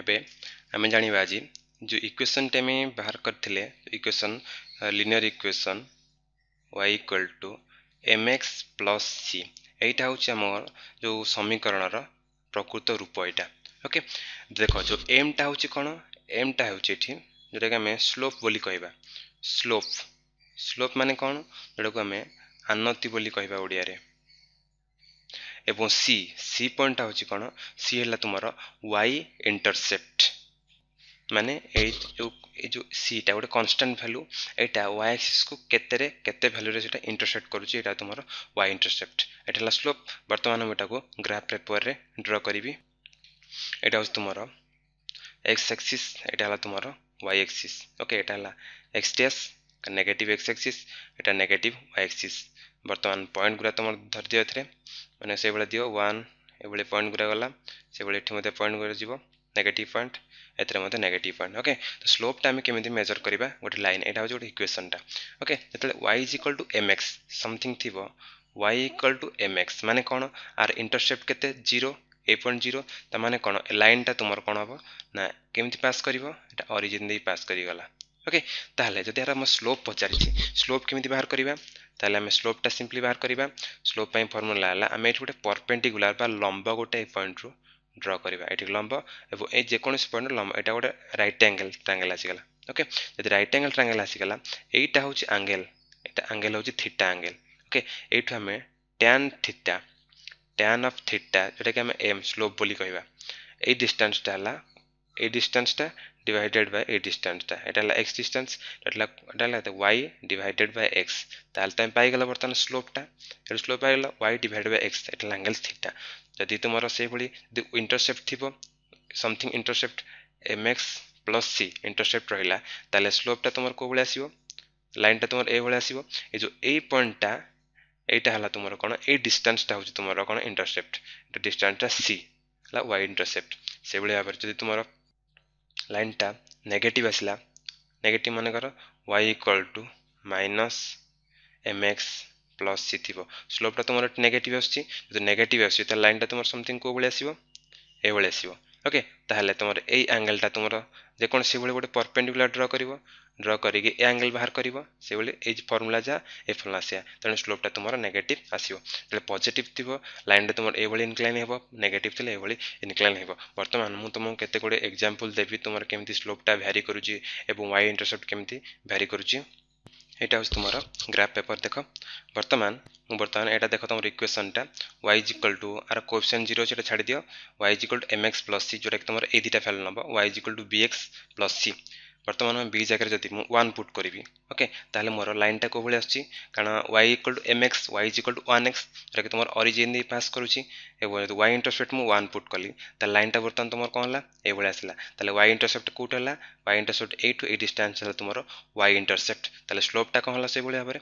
ଏବେ ଆମେ ଜାଣିବା ଆଜି ଯେଉଁ ଇକ୍ୱେସନ୍ଟି ଆମେ ବାହାର କରିଥିଲେ equation linear equation Y equal to M X plus C ଏଇଟା ହେଉଛି ଆମର ଯେଉଁ ସମୀକରଣର ପ୍ରକୃତ ରୂପ ଏଇଟା ଓକେ ଦେଖ ଯେଉଁ ଏମ୍ଟା ହେଉଛି କ'ଣ ଏମ୍ଟା ହେଉଛି ଏଠି ଯେଉଁଟାକି ଆମେ ସ୍ଲୋପ୍ ବୋଲି କହିବା ସ୍ଲୋପ୍ ସ୍ଲୋପ୍ ମାନେ କ'ଣ ଯେଉଁଟାକୁ ଆମେ ଆନତି ବୋଲି କହିବା ଓଡ଼ିଆରେ এবং সি সি পয়েন্টটা হচ্ছে কোণ সি হল তোমার ওয়াই ইন্টরসেপ্ট মানে এই ଯେଉଁ ଏଇ ଯେଉଁ ସିଟା ଗୋଟେ କନଷ୍ଟାଣ୍ଟ ଭ୍ୟାଲୁ ଏଇଟା ୱାଇ ଆକ୍ସିସ୍କୁ କେତେରେ କେତେ ଭ୍ୟାଲୁରେ ସେଇଟା ଇଣ୍ଟରସେପ୍ଟ କରୁଛି ଏଇଟା ତୁମର ୱାଇ ଇଣ୍ଟରସେପ୍ଟ ଏଇଟା ହେଲା ସ୍ଲୋପ୍ ବର୍ତ୍ତମାନ ମୁଁ ଏଟାକୁ ଗ୍ରାଫ୍ ପେପର୍ରେ ଡ୍ର କରିବି ଏଇଟା ହେଉଛି ତୁମର ଏକ୍ସ ଆକ୍ସିସ୍ ଏଇଟା ହେଲା ତୁମର ୱାଇ ଆକ୍ସିସ୍ ଓକେ ଏଇଟା ହେଲା X dash negative X axis ଏଇଟା ନେଗେଟିଭ୍ ୱାଇ ଆକ୍ସିସ୍ ବର୍ତ୍ତମାନ ପଏଣ୍ଟ ଗୁଡ଼ା ତୁମର ଧରିଦିଅ ଏଥିରେ ମାନେ ସେଇଭଳିଆ ଦିଅ ୱାନ୍ ଏଭଳି ପଏଣ୍ଟ ଗୁଡ଼ା ଗଲା ସେଭଳି ଏଠି ମଧ୍ୟ ପଏଣ୍ଟ ଗୁଡ଼ା ଯିବ ନେଗେଟିଭ୍ ପଏଣ୍ଟ ଏଥିରେ ମଧ୍ୟ ନେଗେଟିଭ୍ ପଏଣ୍ଟ ଓକେ ତ ସ୍ଲୋପ୍ଟା ଆମେ କେମିତି ମେଜର୍ କରିବା ଗୋଟେ ଲାଇନ୍ ଏଇଟା ହେଉଛି ଗୋଟେ ଇକ୍ୱେସନ୍ଟା ଓକେ ଯେତେବେଳେ Y is equal to M X something ଥିବ Y equal to M X ମାନେ କ'ଣ ଆର୍ ଇଣ୍ଟରସେପ୍ଟ କେତେ ଜିରୋ ଏଇଟ୍ ପଏଣ୍ଟ ଜିରୋ ତା'ମାନେ କ'ଣ ଲାଇନ୍ଟା ତୁମର କ'ଣ ହେବ ନା କେମିତି ପାସ୍ କରିବ ଏଇଟା ଅରିଜିନ୍ ଦେଇ ପାସ୍ କରିଗଲା ଓକେ ତାହେଲେ ଯଦି ଏହାର ଆମ ସ୍ଲୋପ୍ ପଚାରିଛି ସ୍ଲୋପ୍ କେମିତି ବାହାର କରିବା ତାହେଲେ ଆମେ ସ୍ଲୋପ୍ଟା ସିମ୍ପଲି ବାହାର କରିବା ସ୍ଲୋପ୍ ପାଇଁ ଫର୍ମୁଲା ହେଲା ଆମେ ଏଠି ଗୋଟେ ପରପେଣ୍ଡିକୁଲାର ବା ଲମ୍ବ ଗୋଟେ ଏ ପଏଣ୍ଟରୁ ଡ୍ର କରିବା ଏଠି ଲମ୍ବ ଏବଂ ଏ ଯେକୌଣସି ପଏଣ୍ଟ ଲମ୍ବ ଏଇଟା ଗୋଟେ ରାଇଟ୍ ଆଙ୍ଗେଲ୍ ଟ୍ରାଙ୍ଗେଲ୍ ଆସିଗଲା ଓକେ ଯଦି ରାଇଟ୍ ଆଙ୍ଗେଲ୍ ଟ୍ରାଙ୍ଗେଲ୍ ଆସିଗଲା ଏଇଟା ହେଉଛି ଆଙ୍ଗେଲ୍ ଏଇଟା ଆଙ୍ଗେଲ୍ ହେଉଛି ଥିଟା ଆଙ୍ଗେଲ୍ ଓକେ ଏଇଠୁ ଆମେ tan theta tan of theta ଯେଉଁଟାକି ଆମେ ଏମ୍ ସ୍ଲୋପ୍ ବୋଲି କହିବା এই ডিষ্টান্সটা হল এই ডিষ্টান্সটা divided by এই ডিসটেন্সটা এটা হলো x ডিসটেন্স এটা এটা হলো y divided by x তাহলে তুমি পাই গেল বর্তমান স্লোপটা এটা স্লোপ পাই গেল y divided by x এটা অ্যাঙ্গেল থিটা যদি তোমার সেইভাবে যদি ইন্টারসেপ্ট থিব something intercept mx plus C intercept রহিলা তাহলে স্লোপটা তোমার কোউ ভাবে আসিব লাইনটা তোমার এই ভাবে আসিব এই যে এই পয়েন্টটা এইটা হলো তোমার কোন এই ডিসটেন্সটা হচ্ছে তোমার কোন ইন্টারসেপ্ট এটা ডিসটেন্সটা সি ହେଲା ୱାଇ ଇଣ୍ଟରସେପ୍ଟ ସେଭଳି ଭାବରେ ଯଦି ତୁମର লাইনটা নেগেটিভ আসলা নেগেটিভ মনে কর Y equal to minus M X plus C থিব স্লোপটা তোমার নেগেটিভ আসছে যদি নেগেটিভ আসছে তাহলে লাইনটা তোমার সমথিং কেউ ভাবে আসবে এইভাবে আসবে ওকে ତାହେଲେ ତୁମର ଏଇ ଆଙ୍ଗେଲଟା ତୁମର ଯେକୌଣସି ସେଭଳି ଗୋଟେ ପରପେଣ୍ଡିକୁଲାର ଡ୍ର କରିବ ଡ୍ର କରିକି ଏ ଆଙ୍ଗେଲ ବାହାର କରିବ ସେଭଳି ଏଇ ଫର୍ମୁଲା ଯାହା ଏ ଫର୍ମୁଲା ଆସିବା ତେଣୁ ସ୍ଲୋପ୍ଟା ତୁମର ନେଗେଟିଭ୍ ଆସିବ ଯେତେବେଳେ ପଜିଟିଭ୍ ଥିବ ଲାଇନ୍ରେ ତୁମର ଏଭଳି ଇନକ୍ଲାଇନ୍ ହେବ ନେଗେଟିଭ୍ ଥିଲେ ଏଭଳି ଇନକ୍ଲାଇନ୍ ହେବ ବର୍ତ୍ତମାନ ମୁଁ ତୁମକୁ କେତେ ଗୁଡ଼ିଏ ଏକ୍ଜାମ୍ପଲ୍ ଦେବି ତୁମର କେମିତି ସ୍ଲୋପ୍ଟା ଭ୍ୟାରି କରୁଛି ଏବଂ ୱାଇ ଇଣ୍ଟରସେପ୍ଟ କେମିତି ଭ୍ୟାରି କରୁଛି এটা হচ্ছে তোমার গ্রাফ পেপর দেখ বর্তমান বর্তমানে এটা দেখো তোমার ইকুয়েশনটা ওয়াই ইজ টু আর কোয়েশন জিরো সেটা ছাড়ি দিও Y is to M X plus C যেটা তোমার এই দুইটা ভ্যালু নেব Y is to B X plus C বর্তমান আমি বি জায়গায় যদি মু ওয়ান পুট করি ওকে তাহলে মোর লাইনটা কোভাবে আসছে কারণ Y equal to M X Y is equal to one X যেটাকি তোমার অরিজিন দিয়ে পাস করুছি এবং যদি ওয়াই ইন্টরসেপ্ট মু ওয়ান পুট কলি তাহলে লাইনটা বর্তমান তোমার কম হল এইভাবে আসলা তাহলে ওয়াই ইন্টরসেপ্ট কোট হল ওয়াই ইন্টরসেপ্ট এইটু এই ডিস্টান্স হল তোমার ওয়াই ইন্টরসেপ্ট তাহলে স্লোপটা কম হল সেইভাবে ভাবে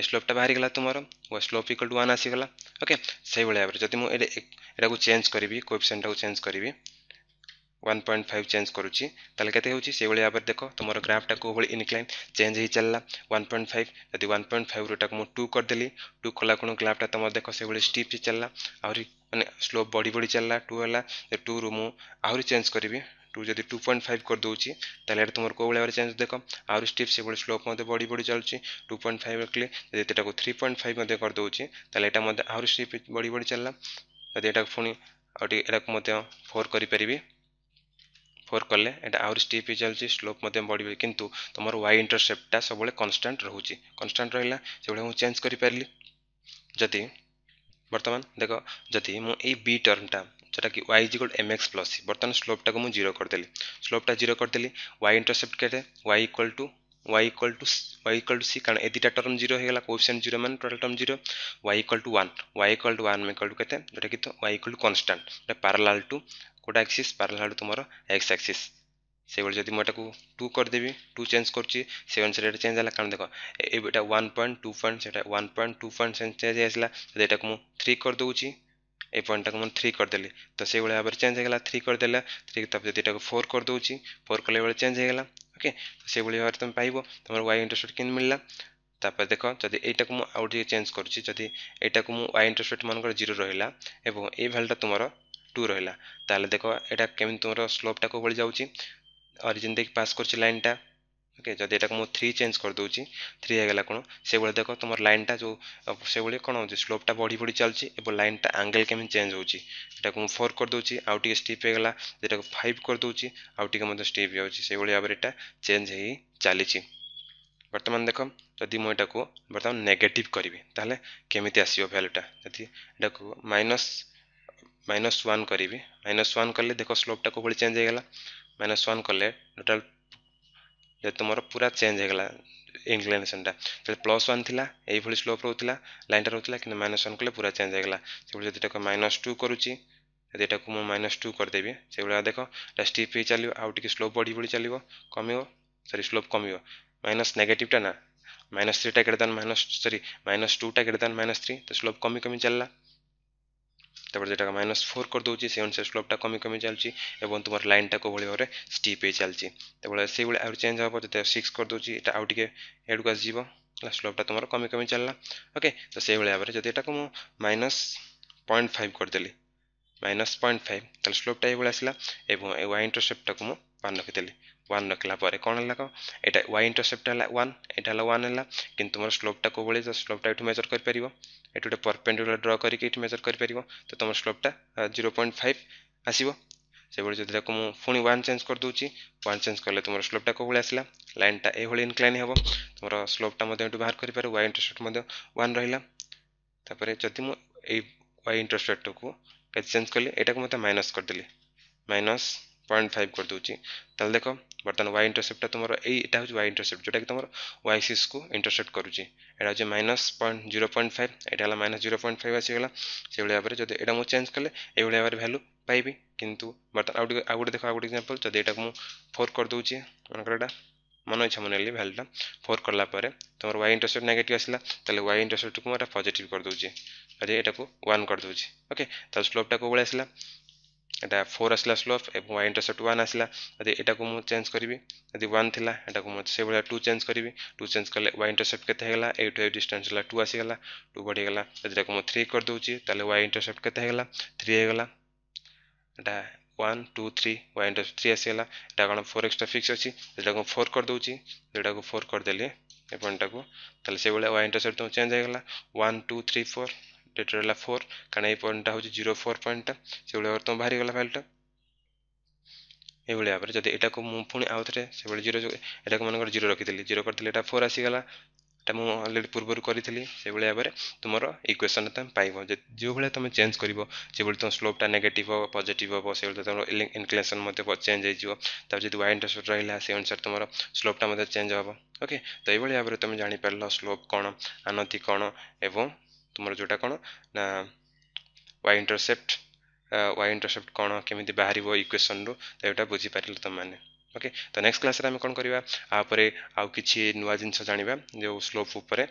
ଏ ସ୍ଲୋପ୍ଟା ବାହାରିଗଲା ତୁମର ଓ ସ୍ଲୋପ୍ ଇକ୍ୱାଲ୍ ଟୁ ୱାନ୍ ଆସିଗଲା ଓକେ ସେଇଭଳି ଭାବରେ ଯଦି ମୁଁ ଏଇଟା ଏଟାକୁ ଚେଞ୍ଜ କରିବି କୋଏଫିସିଏଣ୍ଟଟାକୁ ଚେଞ୍ଜ କରିବି ୱାନ୍ ପଏଣ୍ଟ ଫାଇଭ୍ ଚେଞ୍ଜ କରୁଛି ତାହେଲେ କେତେ ହେଉଛି ସେଇଭଳି ଭାବରେ ଦେଖ ତୁମର ଗ୍ରାଫ୍ଟା କେଉଁଭଳି ଇନକ୍ଲାଇନ୍ ଚେଞ୍ଜ ହୋଇଚାଲିଲା ୱାନ୍ ପଏଣ୍ଟ ଫାଇଭ୍ ଯଦି ୱାନ୍ ପଏଣ୍ଟ ଫାଇଭ୍ରୁ ଏଟାକୁ ମୁଁ ଟୁ କରିଦେଲି ଟୁ କଲା କ'ଣ ଗ୍ରାଫ୍ଟା ତୁମର ଦେଖ ସେଇଭଳି ଷ୍ଟିପ୍ ଚାଲିଲା ଆହୁରି ମାନେ ସ୍ଲୋପ୍ ବଢ଼ି ବଢ଼ି ଚାଲିଲା ଟୁ ହେଲା ଟୁରୁ ମୁଁ ଆହୁରି ଚେଞ୍ଜ କରିବି ଟୁ ଯଦି ଟୁ ପଏଣ୍ଟ ଫାଇଭ୍ କରିଦେଉଛି ତାହେଲେ ଏଠି ତୁମର କେଉଁ ଭାବରେ ଚେଞ୍ଜ ଦେଖ ଆହୁରି ଷ୍ଟିପ୍ ସେଭଳି ସ୍ଲୋପ୍ ମଧ୍ୟ ବଢ଼ି ବଢ଼ି ଚାଲୁଛି ଟୁ ପଏଣ୍ଟ ଫାଇଭ୍ ରଖିଲେ ଯଦି ଏଟାକୁ ଥ୍ରୀ ପଏଣ୍ଟ ଫାଇଭ୍ ମଧ୍ୟ କରିଦେଉଛି ତାହେଲେ ଏଇଟା ମଧ୍ୟ ଆହୁରି ଷ୍ଟିପ୍ ବଢ଼ି ବଢ଼ି ଚାଲିଲା ଯଦି ଏଟାକୁ ପୁଣି ଆଉ ଟିକେ ଏଟାକୁ ମଧ୍ୟ ଫୋର୍ କରିପାରିବି ফোর କଲେ ଏଇଟା ଆହୁରି ଷ୍ଟିପ୍ ହେଇଯାଉଛି ସ୍ଲୋପ୍ ମଧ୍ୟ ବଢ଼ିବ କିନ୍ତୁ ତୁମର ୱାଇ ଇଣ୍ଟରସେପ୍ଟଟା ସବୁବେଳେ କନଷ୍ଟାଣ୍ଟ ରହୁଛି କନଷ୍ଟାଣ୍ଟ ରହିଲା ସେଭଳିଆ ମୁଁ ଚେଞ୍ଜ କରିପାରିଲି ଯଦି ବର୍ତ୍ତମାନ ଦେଖ ଯଦି ମୁଁ ଏଇ ବି ଟର୍ମଟା ଯେଉଁଟାକି Y equal M X plus ବର୍ତ୍ତମାନ ସ୍ଲୋପ୍ଟାକୁ ମୁଁ ଜିରୋ କରିଦେଲି ସ୍ଲୋପ୍ଟା ଜିରୋ କରିଦେଲି ୱାଇ ଇଣ୍ଟରସେପ୍ଟ କେତେ Y equal to y equal to y equal to c कारण ए दुटा टर्म जीरो होगा कोफिशिएंट जीरो मान total term zero y equal to 1 y equal to 1 equal to केते जोटा कि तो y equal to constant जोटा প্যারালাল টু कोटा एक्सिस parallel to तुम्हारो x एक्सिस সেইভাবে যদি মু এটাকে টু দেবি টু চেঞ্জ করছি সেই অনুসারে এটা চেঞ্জ হল কারণ দেখো এটা ওয়ান পয়েন্ট টু পয়েন্ট সেটা one point two point change হয়ে আসলা যদি এটাকে মু থ্রি করেদেছি এই পয়েন্টটাকে মু থ্রি করেদেলি তো সেইভাবে ভাবে চেঞ্জ হয়ে গেল থ্রি করেদেলা থ্রি তারপর যদি এটাকে ফোর করেদেছি ফোর কলে বেড়ে চেঞ্জ হয়ে গেল ଓକେ ସେଭଳି ଭାବରେ ତୁମେ ପାଇବ ତୁମର ୱାଇ ଇଣ୍ଟରେଷ୍ଟ କେମିତି ମିଳିଲା ତାପରେ ଦେଖ ଯଦି ଏଇଟାକୁ ମୁଁ ଆଉ ଟିକେ ଚେଞ୍ଜ କରୁଛି ଯଦି ଏଇଟାକୁ ମୁଁ ୱାଇ ଇଣ୍ଟରେଷ୍ଟ ମାନଙ୍କର ଜିରୋ ରହିଲା ଏବଂ ଏଇ ଭ୍ୟାଲୁଟା ତୁମର ଟୁ ରହିଲା ତାହେଲେ ଦେଖ ଏଇଟା କେମିତି ତୁମର ସ୍ଲୋପ୍ଟା କେଉଁଭଳି ଯାଉଛି ଅରିଜିନ୍ ଦେଇକି ପାସ୍ କରୁଛି ଲାଇନ୍ଟା ଓକେ ଯଦି ଏଟାକୁ ମୁଁ ଥ୍ରୀ ଚେଞ୍ଜ କରିଦେଉଛି ଥ୍ରୀ ହେଇଗଲା କ'ଣ ସେଭଳି ଦେଖ ତୁମର ଲାଇନ୍ଟା ଯେଉଁ ସେଭଳି କ'ଣ ହେଉଛି ସ୍ଲୋପ୍ଟା ବଢ଼ି ବଢ଼ି ଚାଲୁଛି ଏବଂ ଲାଇନ୍ଟା ଆଙ୍ଗେଲ୍ କେମିତି ଚେଞ୍ଜ ହେଉଛି ଏଟାକୁ ମୁଁ ଫୋର୍ କରିଦେଉଛି ଆଉ ଟିକେ ଷ୍ଟିପ୍ ହେଇଗଲା ଏଟାକୁ ଫାଇଭ୍ କରିଦେଉଛି ଆଉ ଟିକେ ମଧ୍ୟ ଷ୍ଟିପ୍ ହେଇଯାଉଛି ସେଭଳି ଭାବରେ ଏଟା ଚେଞ୍ଜ ହେଇ ଚାଲିଛି ବର୍ତ୍ତମାନ ଦେଖ ଯଦି ମୁଁ ଏଟାକୁ ବର୍ତ୍ତମାନ ନେଗେଟିଭ୍ କରିବି ତାହେଲେ କେମିତି ଆସିବ ଭ୍ୟାଲୁଟା ଯଦି ଏଟାକୁ ମାଇନସ୍ ମାଇନସ୍ ୱାନ୍ କରିବି ମାଇନସ୍ ୱାନ୍ କଲେ ଦେଖ ସ୍ଲୋପ୍ଟା କେଉଁଭଳି ଚେଞ୍ଜ ହେଇଗଲା ମାଇନସ୍ ୱାନ୍ କଲେ ଟୋଟାଲ୍ ଯଦି ତୁମର ପୁରା ଚେଞ୍ଜ ହେଇଗଲା ଇନକ୍ଲିନେସନଟା ଯଦି ପ୍ଲସ୍ ୱାନ୍ ଥିଲା ଏଇଭଳି ସ୍ଲୋପ୍ ରହୁଥିଲା ଲାଇନ୍ଟା ରହୁଥିଲା କିନ୍ତୁ ମାଇନସ୍ ୱାନ୍ କଲେ ପୁରା ଚେଞ୍ଜ ହେଇଗଲା ସେଭଳି ଯଦି ଏଟାକୁ ମାଇନସ୍ ଟୁ କରୁଛି ଯଦି ଏଟାକୁ ମୁଁ ମାଇନସ୍ ଟୁ କରିଦେବି ସେଭଳିଆ ଦେଖ ଏଟା ଷ୍ଟିପ୍ ହେଇ ଚାଲିବ ଆଉ ଟିକେ ସ୍ଲୋପ୍ ବଢ଼ି ବଢ଼ି ଚାଲିବ କମିବ ସରି ସ୍ଲୋପ୍ କମିବ ମାଇନସ୍ ନେଗେଟିଭ୍ଟା ନା माइनस थ्री टा greater than minus sorry minus two टा ग्रेटर दैन माइनस थ्री तो स्लोप कमी कमी चल रहा ତାପରେ যেটাকে মাইনাস ফোর କରିଦେଉଛି ସେ ଅନୁସାରେ ସ୍ଲୋପ୍ଟା କମି କମି ଚାଲିଛି ଏବଂ ତୁମର ଲାଇନ୍ଟା କେଉଁଭଳି ଭାବରେ ଷ୍ଟିପ୍ ହେଇ ଚାଲିଛି ତାପରେ ସେଇଭଳି ଆହୁରି ଚେଞ୍ଜ ହେବ ଯଦି ସିକ୍ସ କରିଦେଉଛି ଏଇଟା ଆଉ ଟିକେ ଏଡ଼କୁ ଆସିଯିବ ହେଲା ସ୍ଲୋପ୍ଟା ତୁମର କମି କମି ଚାଲିଲା ଓକେ ତ ସେଇଭଳି ଭାବରେ ଯଦି ଏଟାକୁ ମୁଁ ମାଇନସ୍ ପଏଣ୍ଟ ଫାଇଭ୍ କରିଦେଲି ମାଇନସ୍ ପଏଣ୍ଟ ଫାଇଭ୍ ତାହେଲେ ସ୍ଲୋପ୍ଟା ଏଇଭଳି ଆସିଲା ଏବଂ ଏ ୱାଇ ଇଣ୍ଟରସେପ୍ଟଟାକୁ ମୁଁ ୱାନ୍ ରଖିଥିଲି ୱାନ୍ ରଖିଲା ପରେ କ'ଣ ହେଲା କ'ଣ ଏଇଟା ୱାଇ ଇଣ୍ଟରସେପ୍ଟ ହେଲା ୱାନ୍ ଏଇଟା ହେଲା ୱାନ୍ ହେଲା କିନ୍ତୁ ତୁମର ସ୍ଲୋପ୍ଟା କେଉଁଭଳି ସ୍ଲୋପ୍ଟା ଏଠୁ ମେଜର କରିପାରିବ ଏଠି ଗୋଟେ ପରପେଣ୍ଡିକୁଲାର ଡ୍ର କରିକି ଏଠି ମେଜର କରିପାରିବ ତ ତୁମର ସ୍ଲୋପ୍ଟା ଜିରୋ ପଏଣ୍ଟ ଫାଇଭ୍ ଆସିବ ସେଭଳି ଯଦି ତାକୁ ମୁଁ ପୁଣି ୱାନ୍ ଚେଞ୍ଜ କରିଦେଉଛି ୱାନ୍ ଚେଞ୍ଜ କଲେ ତୁମର ସ୍ଲୋପ୍ଟା କେଉଁଭଳି ଆସିଲା ଲାଇନ୍ଟା ଏଭଳି ଇନକ୍ଲାଇନ୍ ହେବ ତୁମର ସ୍ଲୋପ୍ଟା ମଧ୍ୟ ଏଠୁ ବାହାର କରିପାରିବ ୱାଇ ଇଣ୍ଟରସେପ୍ଟ ମଧ୍ୟ ୱାନ୍ ରହିଲା ତାପରେ ଯଦି ମୁଁ ଏଇ ୱାଇ ଇଣ୍ଟରସେପ୍ଟକୁ ଚେଞ୍ଜ କଲି ଏଇଟାକୁ ମଧ୍ୟ ମାଇନସ୍ କରିଦେଲି ମାଇନସ୍ ପଏଣ୍ଟ ଫାଇଭ୍ କରିଦେଉଛି ତାହେଲେ ଦେଖ ବର୍ତ୍ତମାନ ୱାଇ ଇଣ୍ଟରସେପ୍ଟଟା ତୁମର ଏଇ ଏଇଟା ହେଉଛି ୱାଇ ଇଣ୍ଟରସେପ୍ଟ ଯେଉଁଟାକି ତୁମର ୱାଇ ସିକ୍ସକୁ ଇଣ୍ଟରସେପ୍ଟ କରୁଛି ଏଇଟା ହେଉଛି minus point zero point five ଏଇଟା ହେଲା ମାଇନସ୍ ଜିରୋ ପଏଣ୍ଟ ଫାଇଭ୍ ଆସିଗଲା ସେଇଭଳି ଭାବରେ ଯଦି ଏଇଟା ମୁଁ ଚେଞ୍ଜ କଲେ ଏଇଭଳି ଭାବରେ ଭ୍ୟାଲୁ ପାଇବି କିନ୍ତୁ ବର୍ତ୍ତମାନ ଆଉ ଟିକେ ଆଉ ଗୋଟେ ଦେଖ ଆଉ ଗୋଟେ ଏକ୍ଜାମ୍ପଲ୍ ଯଦି ଏଇଟାକୁ ମୁଁ ଫୋର୍ କରିଦେଉଛି ମନେକର ଏଇଟା ମନ ଇଚ୍ଛା ମୁଁ ନେଲି ଭ୍ୟାଲୁଟା ଫୋର୍ କଲା ପରେ ତୁମର ୱାଇ ଇଣ୍ଟରସେପ୍ଟ ନେଗେଟିଭ୍ ଆସିଲା ତାହେଲେ ୱାଇ ଇଣ୍ଟରସେପ୍ଟକୁ ମୁଁ ଏଇଟା ପଜିଟିଭ୍ କରିଦେଉଛି ଯଦି ଏଇଟାକୁ ୱାନ୍ କରିଦେଉଛି ଓକେ ତା ସ୍ଲୋପ୍ଟା କେଉଁଭଳି ଆସିଲା এটা फोर आसला स्लोप এবং y ইন্টারসেপ্ট 1 আসলা যদি এটাকে মু চেঞ্জ করিবি যদি 1 থিলা এটাকে মু সেভাবে 2 চেঞ্জ করিবি 2 চেঞ্জ করলে y ইন্টারসেপ্ট কেতে হেলা 8 টু 8 ডিসটেন্স হলা 2 আসি গলা 2 বড়ি গলা যদি এটাকে মু 3 কর দউচি তাহলে y ইন্টারসেপ্ট কেতে হেলা 3 হে গলা এটা 1 2 3 y ইন্টারসেপ্ট 3 আসি গলা এটা কোন 4x টা ফিক্স আছে এটাকে 4 কর দউচি এটাকে 4 কর দেলে এবং এটাকে তাহলে সেভাবে y ইন্টারসেপ্ট তো চেঞ্জ হে গলা 1 2 3 4 ଡେଟର ହେଲା ଫୋର୍ କାରଣ ଏଇ ପଏଣ୍ଟଟା ହେଉଛି ଜିରୋ ଫୋର୍ ପଏଣ୍ଟଟା ସେଭଳି ଭାବରେ ତୁମ ବାହାରିଗଲା ଫାଇଲ୍ଟା ଏଇଭଳି ଭାବରେ ଯଦି ଏଟାକୁ ମୁଁ ପୁଣି ଆଉ ଥରେ ସେଭଳି ଜିରୋ ଏଟାକୁ ମନେକର ଜିରୋ ରଖିଥିଲି ଜିରୋ କରିଥିଲି ଏଟା ଫୋର୍ ଆସିଗଲା এটা ମୁଁ ଅଲରେଡ଼ି ପୂର୍ବରୁ କରିଥିଲି ସେଭଳି ଭାବରେ ତୁମର ଇକ୍ୱେସନ୍ ତୁମେ ପାଇବ ଯେଉଁଭଳିଆ ତୁମେ ଚେଞ୍ଜ କରିବ ଯେଭଳି ତୁମ ସ୍ଲୋପ୍ଟା ନେଗେଟିଭ୍ ହେବ ପଜିଟିଭ୍ ହେବ ସେଭଳି ତୁମର ଇନକ୍ଲେସନ୍ ମଧ୍ୟ ଚେଞ୍ଜ ହେଇଯିବ ତା'ପରେ ଯଦି ୱାଇ ଇଣ୍ଟରସେପ୍ଟ ରହିଲା ସେ ଅନୁସାରେ ତୁମର ସ୍ଲୋପ୍ଟା ମଧ୍ୟ ଚେଞ୍ଜ ହେବ ଓକେ ତ ଏଇଭଳି ଭାବରେ ତୁମେ ଜାଣିପାରିଲ ସ୍ଲୋପ୍ କ'ଣ ଆନତି କ'ଣ ଏବଂ তোমৰ জোটা কোন না y ইন্টারসেপ্ট y ইন্টারসেপ্ট কোনা কেমতে বাহিৰিব ইকুৱেচনটো এটো বুজি পাৰি ল'ম তুমি মানে ওকে তেনেক্স ক্লাছৰ আমি কোন কৰিব আউপরে আৰু কিছি নৱ জিনছ জানিব যে স্লোপ ওপৰে